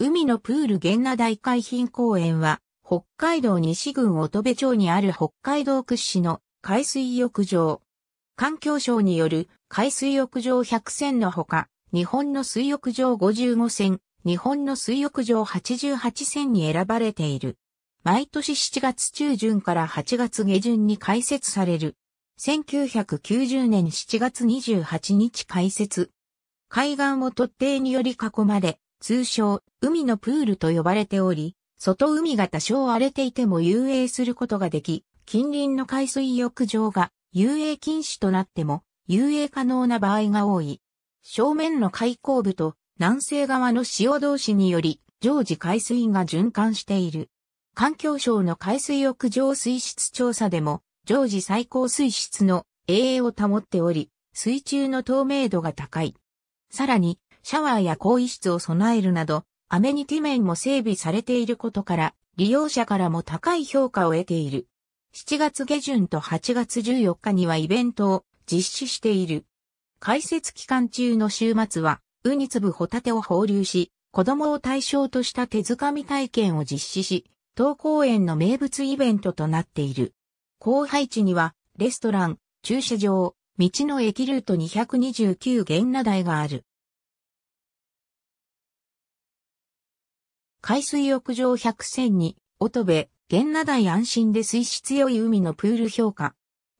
海のプール源那大海浜公園は、北海道西郡乙部町にある北海道屈指の海水浴場。環境省による海水浴場100選のほか、日本の水浴場55選、日本の水浴場88選に選ばれている。毎年7月中旬から8月下旬に開設される。1990年7月28日開設。海岸を突堤により囲まれ、通称、海のプールと呼ばれており、外海が多少荒れていても遊泳することができ、近隣の海水浴場が遊泳禁止となっても遊泳可能な場合が多い。正面の開口部と南西側の潮同士により常時海水が循環している。環境省の海水浴場水質調査でも常時最高水質の栄養を保っており、水中の透明度が高い。さらに、シャワーや更衣室を備えるなど、アメニティ面も整備されていることから、利用者からも高い評価を得ている。7月下旬と8月14日にはイベントを実施している。開設期間中の週末は、ウニ粒ホタテを放流し、子供を対象とした手づかみ体験を実施し、当公園の名物イベントとなっている。広配地には、レストラン、駐車場、道の駅ルート229原那台がある。海水浴場100選に、乙部、源奈台安心で水質良い海のプール評価。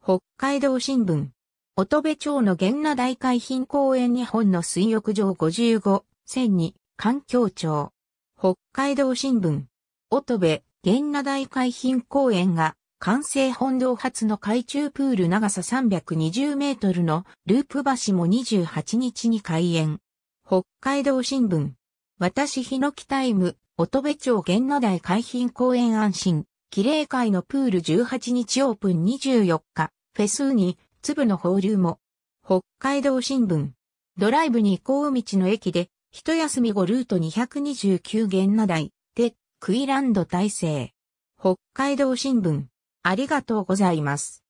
北海道新聞。乙部町の源奈台海浜公園日本の水浴場55選に、環境庁。北海道新聞。乙部、源奈台海浜公園が、完成本堂発の海中プール長さ320メートルのループ橋も28日に開園。北海道新聞。私ヒノキタイム、乙部町源奈台海浜公園安心、綺麗会のプール18日オープン24日、フェスに粒の放流も。北海道新聞。ドライブに行こう道の駅で、一休み後ルート229源奈台、で、クイランド大成。北海道新聞。ありがとうございます。